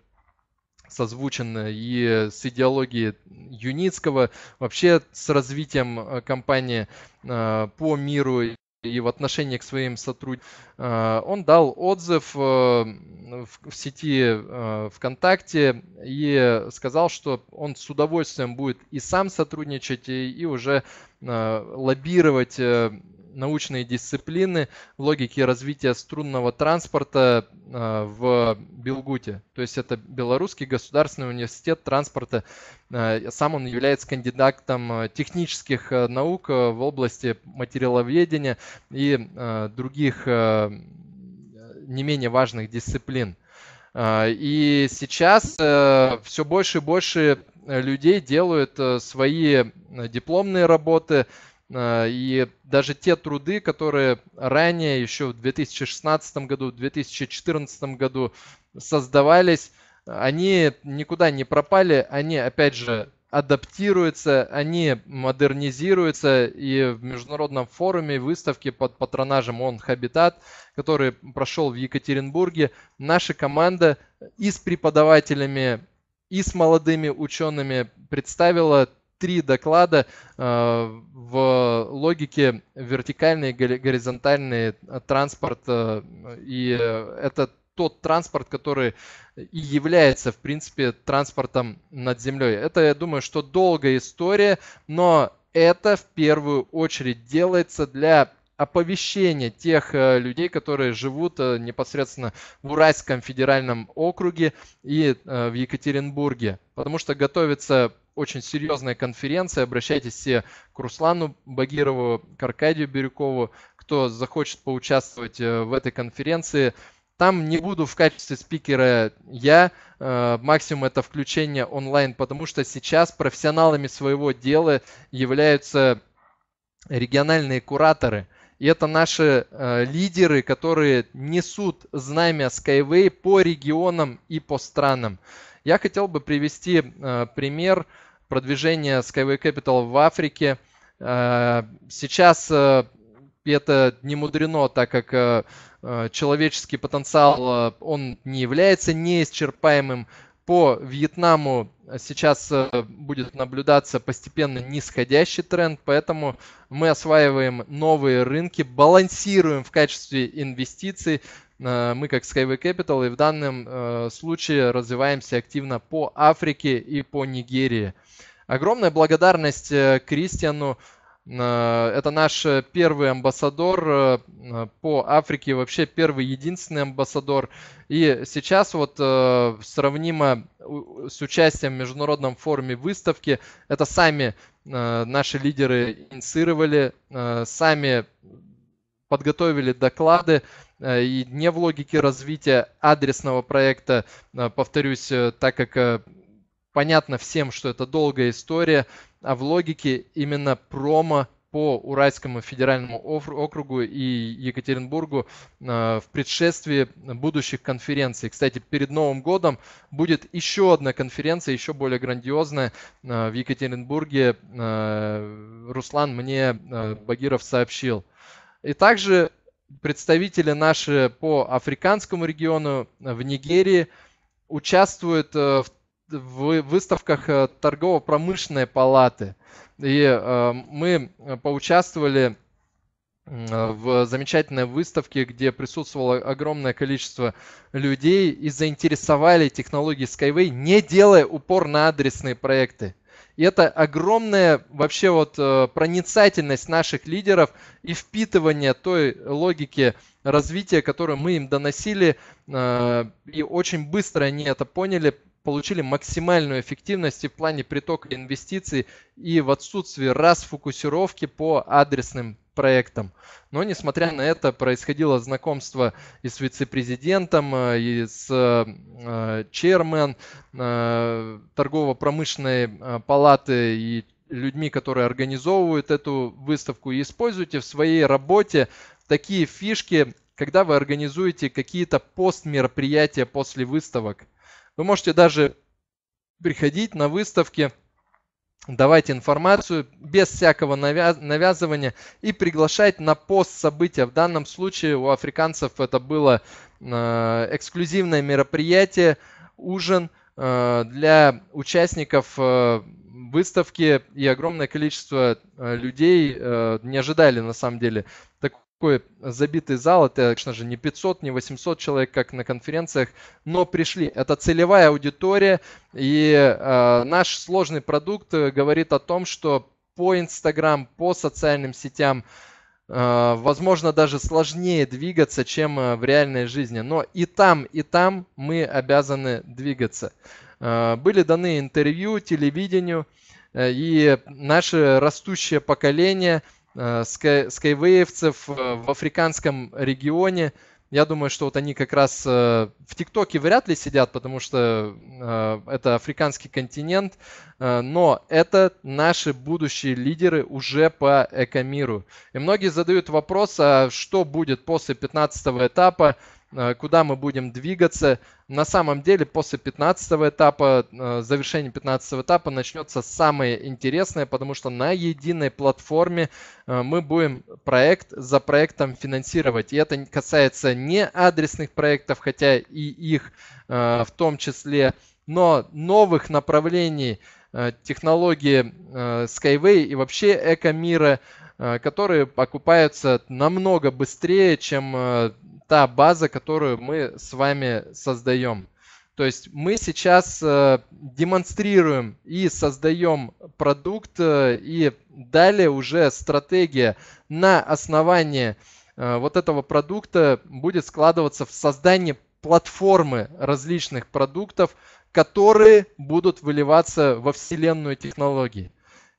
созвучен и с идеологией Юницкого, вообще с развитием компании по миру и в отношении к своим сотрудникам. Э, он дал отзыв э, в сети э, ВКонтакте и сказал, что он с удовольствием будет и сам сотрудничать, и уже лоббировать научные дисциплины в логике развития струнного транспорта а, в Белгуте. То есть это Белорусский государственный университет транспорта. А, сам он является кандидатом а, технических наук в области материаловедения и других не менее важных дисциплин. И сейчас все больше и больше людей делают свои дипломные работы, а, и даже те труды, которые ранее, еще в 2016 году, в 2014 году создавались, они никуда не пропали, они, опять же, адаптируются, они модернизируются, и в международном форуме выставки под патронажем ООН Хабитат, который прошел в Екатеринбурге, наша команда и с преподавателями, и с молодыми учеными представила три доклада э, в логике вертикальный и горизонтальный э, транспорт. Э, и это тот транспорт, который и является, в принципе, транспортом над землей. Это, я думаю, что долгая история, но это в первую очередь делается для оповещение тех э, людей, которые живут э, непосредственно в Уральском федеральном округе и э, в Екатеринбурге. Потому что готовится очень серьезная конференция. Обращайтесь все к Руслану Багирову, к Аркадию Бирюкову, кто захочет поучаствовать в этой конференции. Там не буду в качестве спикера я, максимум это включение онлайн, потому что сейчас профессионалами своего дела являются региональные кураторы – и это наши э, лидеры, которые несут знамя Skyway по регионам и по странам. Я хотел бы привести э, пример продвижения Skyway Capital в Африке. Э, сейчас э, это не мудрено, так как э, э человеческий потенциал, э, он не является неисчерпаемым по Вьетнаму э, сейчас э, будет наблюдаться постепенно нисходящий тренд, поэтому мы осваиваем новые рынки, балансируем в качестве инвестиций. Э, мы как Skyway Capital и в данном случае развиваемся активно по Африке и по Нигерии. Огромная благодарность Кристиану, Э, это наш э, первый амбассадор э, по Африке, вообще первый единственный амбассадор. И сейчас вот сравнимо с участием в международном форуме выставки, это сами наши лидеры инициировали, сами подготовили доклады и не в логике развития адресного проекта, повторюсь, так как понятно всем, что это долгая история, а в логике именно промо по Уральскому федеральному округу и Екатеринбургу э, в предшествии будущих конференций. Кстати, перед Новым годом будет еще одна конференция, еще более грандиозная э, в Екатеринбурге. Э, Руслан мне Багиров сообщил. И также представители наши по африканскому региону в Нигерии участвуют в в выставках э, торгово-промышленной палаты. И э, мы э, поучаствовали в замечательной выставке, где присутствовало огромное количество людей и заинтересовали технологии Skyway, не делая упор на адресные проекты. И это огромная вообще вот проницательность наших лидеров и впитывание той логики развития, которую мы им доносили. И очень быстро они это поняли, получили максимальную эффективность и в плане притока инвестиций и в отсутствии расфокусировки по адресным проектам. Но, несмотря на это, происходило знакомство и с вице-президентом, э, и с чермен э, э, торгово-промышленной палаты и людьми, которые организовывают эту выставку. И используйте в своей работе такие фишки, когда вы организуете какие-то постмероприятия после выставок – вы можете даже приходить на выставки, давать информацию без всякого навязывания и приглашать на пост события. В данном случае у африканцев это было э, эксклюзивное мероприятие, ужин э, для участников э, выставки и огромное количество людей не ожидали на самом деле такой такой забитый зал, это, конечно же, не 500, не 800 человек, как на конференциях, но пришли. Это целевая аудитория, и э, наш сложный продукт э, говорит о том, что по Инстаграм, по социальным сетям, э, возможно, даже сложнее двигаться, чем э, в реальной жизни. Но и там, и там мы обязаны двигаться. Э, были даны интервью, телевидению, э, и наше растущее поколение – Э, скай, скайвеевцев э, в африканском регионе. Я думаю, что вот они как раз э, в ТикТоке вряд ли сидят, потому что это африканский континент, но это наши будущие лидеры уже по экомиру. И многие задают вопрос, а что будет после 15 этапа? Э, куда мы будем двигаться. На самом деле после 15 этапа, э, завершения 15 этапа начнется самое интересное, потому что на единой платформе э, мы будем проект за проектом финансировать. И это касается не адресных проектов, хотя и их в том числе, но новых направлений технологии Skyway и вообще экомира, которые покупаются намного быстрее, чем та база, которую мы с вами создаем. То есть мы сейчас э, демонстрируем и создаем продукт, э, и далее уже стратегия на основании э, вот этого продукта будет складываться в создании платформы различных продуктов, которые будут выливаться во вселенную технологий.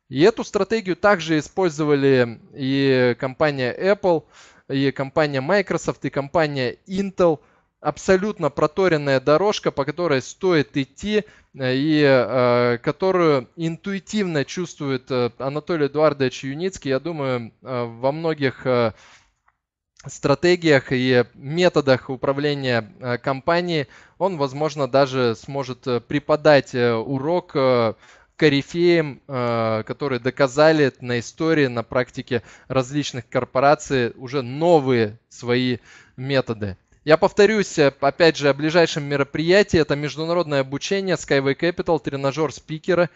И эту стратегию также использовали и компания Apple и компания Microsoft, и компания Intel – абсолютно проторенная дорожка, по которой стоит идти, э, и э, которую интуитивно чувствует э, Анатолий Эдуардович Юницкий, я думаю, э, во многих стратегиях и методах управления компанией он, возможно, даже сможет преподать урок корифеям, э, которые доказали на истории, на практике различных корпораций уже новые свои методы. Я повторюсь, э, опять же, о ближайшем мероприятии. Это международное обучение Skyway Capital, тренажер спикера.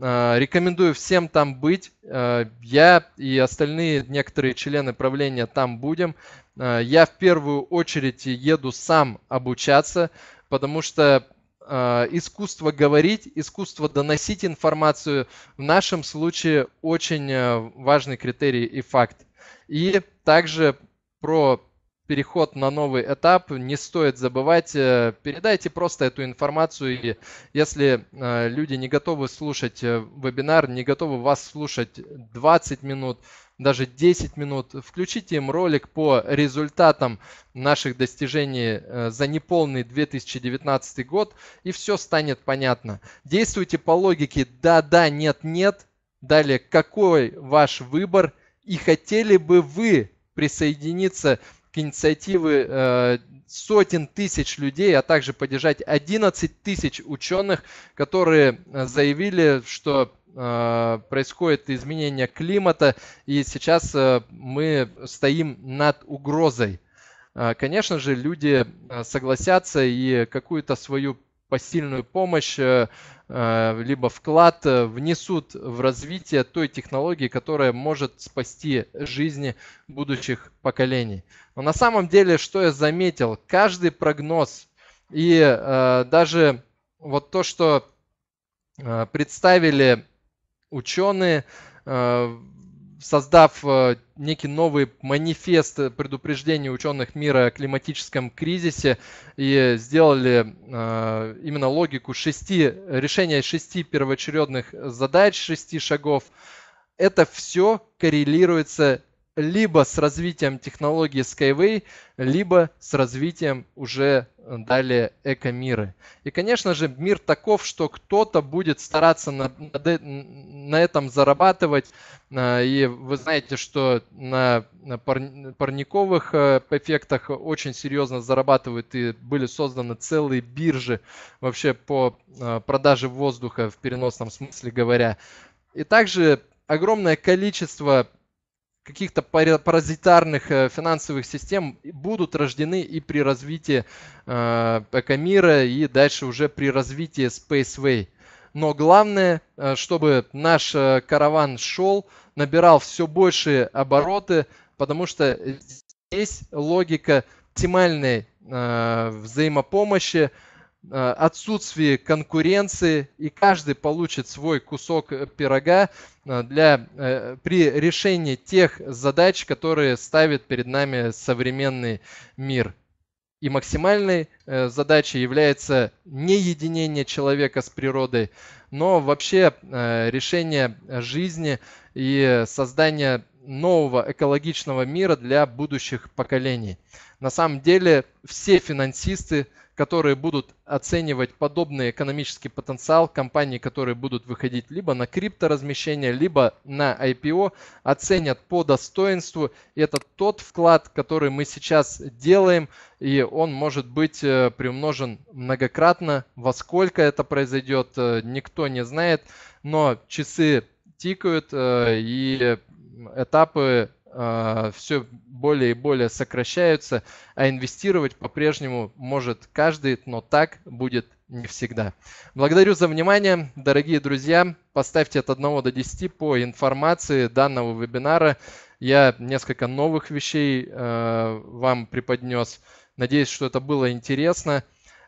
Э, рекомендую всем там быть. Я и остальные некоторые члены правления там будем. Я в первую очередь еду сам обучаться, потому что Э, искусство говорить, искусство доносить информацию в нашем случае очень э, важный критерий и факт. И также про переход на новый этап не стоит забывать. Э, передайте просто эту информацию. И если люди не готовы слушать вебинар, не готовы вас слушать 20 минут, даже 10 минут. Включите им ролик по результатам наших достижений э, за неполный 2019 год, и все станет понятно. Действуйте по логике «да-да», «нет-нет». Далее, какой ваш выбор и хотели бы вы присоединиться к инициативе э, сотен тысяч людей, а также поддержать 11 тысяч ученых, которые э, заявили, что Э, происходит изменение климата, и сейчас э, мы стоим над угрозой. Э, конечно же, люди согласятся и какую-то свою посильную помощь, либо вклад внесут в развитие той технологии, которая может спасти жизни будущих поколений. Но на самом деле, что я заметил, каждый прогноз и даже вот то, что представили ученые, э, создав э, некий новый манифест предупреждения ученых мира о климатическом кризисе и сделали э, именно логику шести, решения шести первоочередных задач, шести шагов, это все коррелируется либо с развитием технологии Skyway, либо с развитием уже э, далее эко-мира. И, конечно же, мир таков, что кто-то будет стараться на, на, э, на этом зарабатывать. Э, и вы знаете, что на парниковых эффектах очень серьезно зарабатывают и были созданы целые биржи вообще по продаже воздуха в переносном смысле говоря. И также огромное количество каких-то паразитарных э, финансовых систем будут рождены и при развитии Экомира, и дальше уже при развитии Spaceway. Но главное, э, чтобы наш э, караван шел, набирал все большие обороты, потому что здесь логика оптимальной взаимопомощи, отсутствие конкуренции, и каждый получит свой кусок пирога, Э, для, э, при решении тех задач, которые ставит перед нами современный мир. И максимальной э, задачей является не единение человека с природой, но вообще решение жизни и создание нового экологичного мира для будущих поколений. На самом деле все финансисты которые будут оценивать подобный экономический потенциал, компаний, которые будут выходить либо на крипторазмещение, либо на IPO, оценят по достоинству. И это тот вклад, который мы сейчас делаем, и он может быть э, приумножен многократно. Во сколько это произойдет, э, никто не знает, но часы тикают, э, и этапы а, все более и более сокращаются, а инвестировать по-прежнему может каждый, но так будет не всегда. Благодарю за внимание, дорогие друзья. Поставьте от 1 до 10 по информации данного вебинара. Я несколько новых вещей а, вам преподнес. Надеюсь, что это было интересно.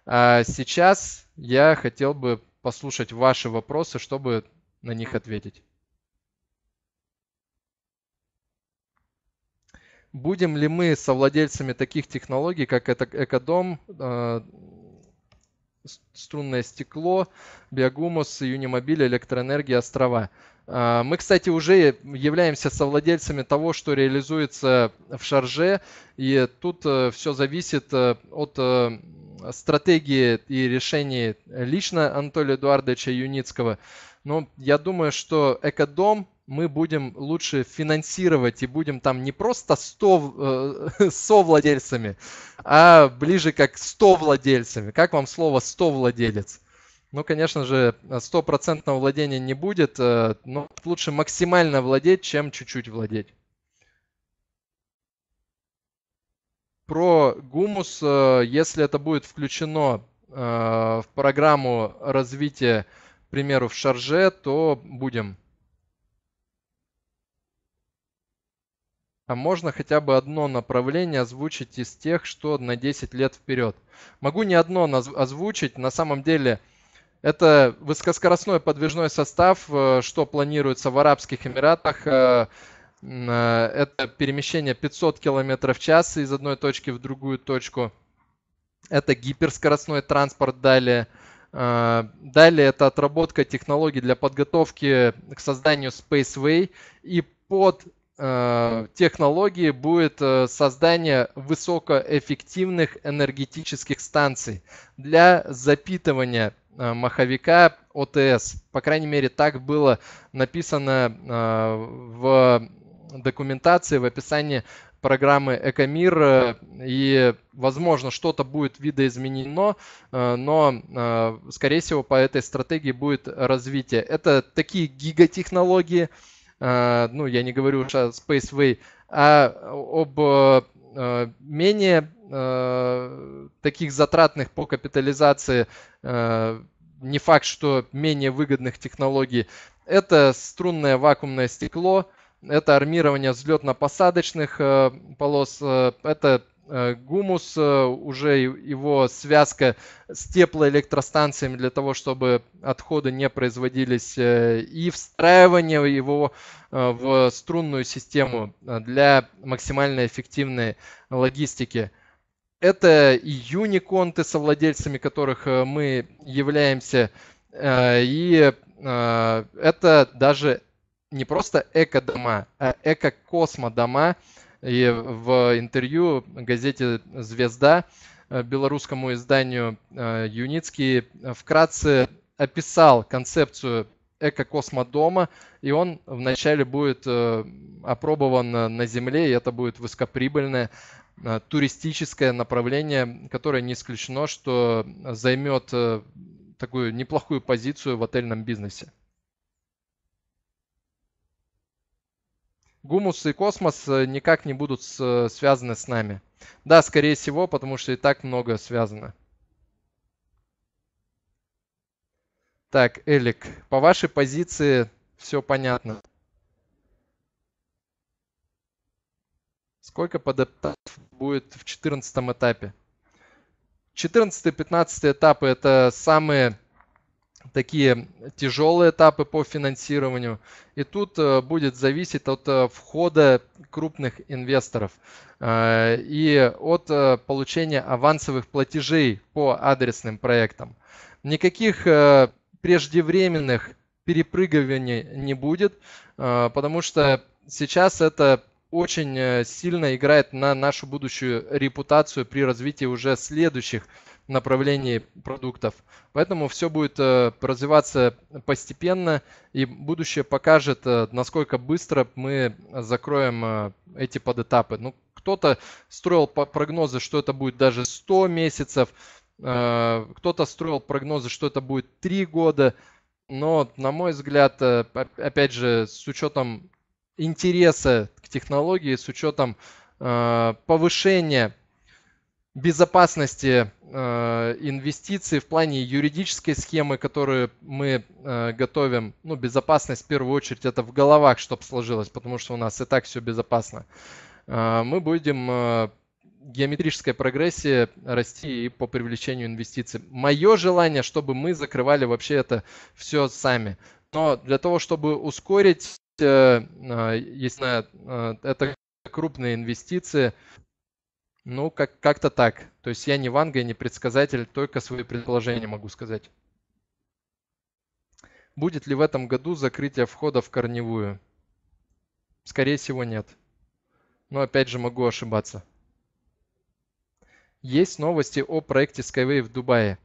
А сейчас я хотел бы послушать ваши вопросы, чтобы на них ответить. будем ли мы совладельцами таких технологий, как это Экодом, э, струнное стекло, биогумус, юнимобиль, электроэнергия, острова. Э, мы, кстати, уже являемся совладельцами того, что реализуется в Шарже, и тут э, все зависит от стратегии и решений лично Анатолия Эдуардовича Юницкого. Но я думаю, что Экодом мы будем лучше финансировать и будем там не просто 100 э, [laughs] владельцами, а ближе как 100 владельцами. Как вам слово 100 владелец? Ну, конечно же, стопроцентного владения не будет, э, но лучше максимально владеть, чем чуть-чуть владеть. Про гумус, э, если это будет включено э, в программу развития, к примеру, в шарже, то будем А можно хотя бы одно направление озвучить из тех, что на 10 лет вперед? Могу не одно озвучить. На самом деле это высокоскоростной подвижной состав, э, что планируется в Арабских Эмиратах. Э, э, это перемещение 500 км в час из одной точки в другую точку. Это гиперскоростной транспорт далее. Далее это отработка технологий для подготовки к созданию Spaceway и под Э, технологии будет э, создание высокоэффективных энергетических станций для запитывания э, маховика ОТС. По крайней мере, так было написано в документации, в описании программы Экомир, и, возможно, что-то будет видоизменено, но, скорее всего, по этой стратегии будет развитие. Это такие гигатехнологии, технологии Э, ну, я не говорю уже о Spaceway, а об э, э, менее таких затратных по капитализации, не факт, что менее выгодных технологий, это струнное вакуумное стекло, это армирование взлетно-посадочных полос, это Э, гумус, э, уже его связка с теплоэлектростанциями для того, чтобы отходы не производились, э, и встраивание его в струнную систему для максимально эффективной логистики. Это и юниконты, совладельцами которых мы являемся, и это даже не просто эко-дома, а эко-космодома, дома и в интервью газете «Звезда» э, белорусскому изданию э, Юницкий вкратце описал концепцию эко-космодома, и он вначале будет э, опробован на Земле, и это будет высокоприбыльное туристическое направление, которое не исключено, что займет такую неплохую позицию в отельном бизнесе. Гумус и космос э, никак не будут с, э, связаны с нами. Да, скорее всего, потому что и так много связано. Так, Элик, по вашей позиции все понятно. Сколько подаптов будет в 14 этапе? 14-15 этапы это самые такие тяжелые этапы по финансированию. И тут э, будет зависеть от э, входа крупных инвесторов э, и от получения авансовых платежей по адресным проектам. Никаких преждевременных перепрыгиваний не будет, потому что сейчас это очень сильно играет на нашу будущую репутацию при развитии уже следующих направлении продуктов. Поэтому все будет э, развиваться постепенно, и будущее покажет, э, насколько быстро мы закроем э, эти подэтапы. Ну, кто-то строил прогнозы, что это будет даже 100 месяцев, кто-то строил прогнозы, что это будет 3 года. Но, на мой взгляд, опять же, с учетом интереса к технологии, с учетом повышения безопасности э, инвестиций, в плане юридической схемы, которую мы э, готовим. Ну, безопасность в первую очередь это в головах, чтобы сложилось, потому что у нас и так все безопасно. Э, мы будем геометрической прогрессии расти и по привлечению инвестиций. Мое желание, чтобы мы закрывали вообще это все сами. Но для того, чтобы ускорить, если это крупные инвестиции, ну, как- как-то так. То есть я не Ванга я не предсказатель, только свои предположения могу сказать. Будет ли в этом году закрытие входа в корневую? Скорее всего, нет. Но опять же могу ошибаться. Есть новости о проекте Skyway в Дубае.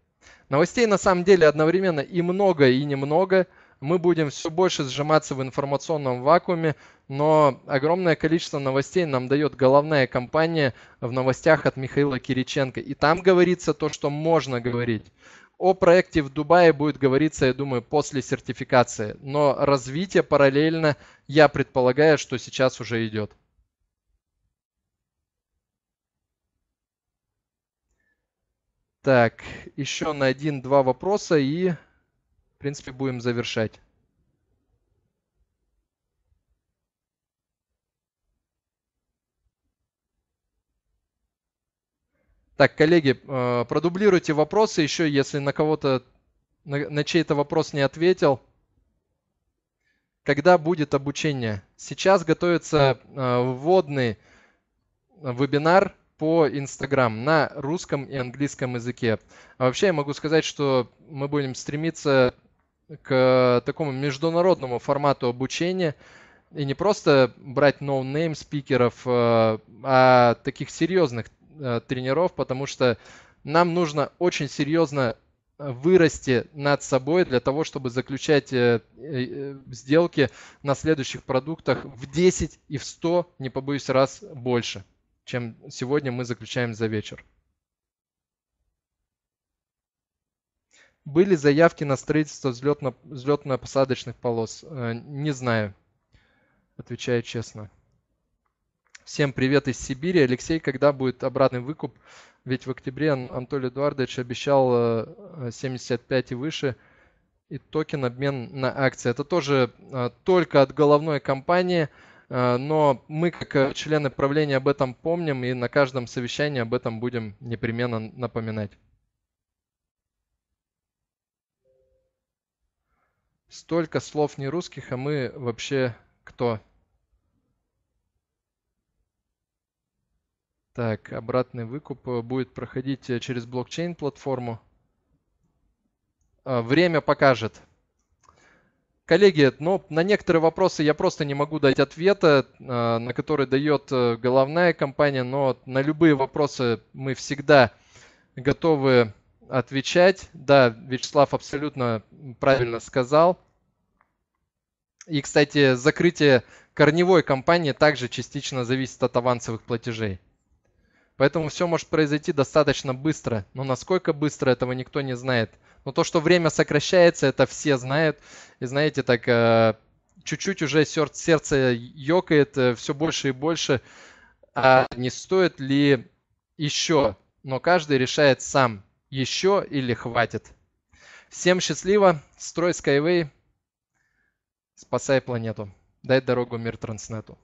Новостей на самом деле одновременно и много, и немного – мы будем все больше сжиматься в информационном вакууме, но огромное количество новостей нам дает головная компания в новостях от Михаила Кириченко. И там говорится то, что можно говорить. О проекте в Дубае будет говориться, я думаю, после сертификации. Но развитие параллельно, я предполагаю, что сейчас уже идет. Так, еще на один-два вопроса и принципе, будем завершать. Так, коллеги, э, продублируйте вопросы еще, если на кого-то, на, на чей-то вопрос не ответил. Когда будет обучение? Сейчас готовится э, вводный вебинар по Instagram на русском и английском языке. А вообще я могу сказать, что мы будем стремиться к э, такому международному формату обучения и не просто брать ноунейм name спикеров, э, а таких серьезных э, тренеров, потому что нам нужно очень серьезно вырасти над собой для того, чтобы заключать сделки на следующих продуктах в 10 и в 100, не побоюсь, раз больше, чем сегодня мы заключаем за вечер. Были заявки на строительство взлетно, посадочных полос? Э, не знаю, отвечаю честно. Всем привет из Сибири. Алексей, когда будет обратный выкуп? Ведь в октябре Анатолий Эдуардович обещал 75 э, э, и выше и токен обмен на акции. Это тоже только от головной компании, но мы как члены правления об этом помним и на каждом совещании об этом будем непременно напоминать. Столько слов не русских, а мы вообще кто? Так, обратный выкуп э, будет проходить э, через блокчейн-платформу. Э, время покажет. Коллеги, ну, на некоторые вопросы я просто не могу дать ответа, на которые дает головная компания, но на любые вопросы мы всегда готовы отвечать. Да, Вячеслав абсолютно правильно сказал. И, кстати, закрытие корневой компании также частично зависит от авансовых платежей. Поэтому все может произойти достаточно быстро. Но насколько быстро, этого никто не знает. Но то, что время сокращается, это все знают. И знаете, так э, чуть-чуть уже сердце ёкает э, все больше и больше. А не стоит ли еще? Но каждый решает сам. Еще или хватит. Всем счастливо. Строй Skyway. Спасай планету. Дай дорогу мир Транснету.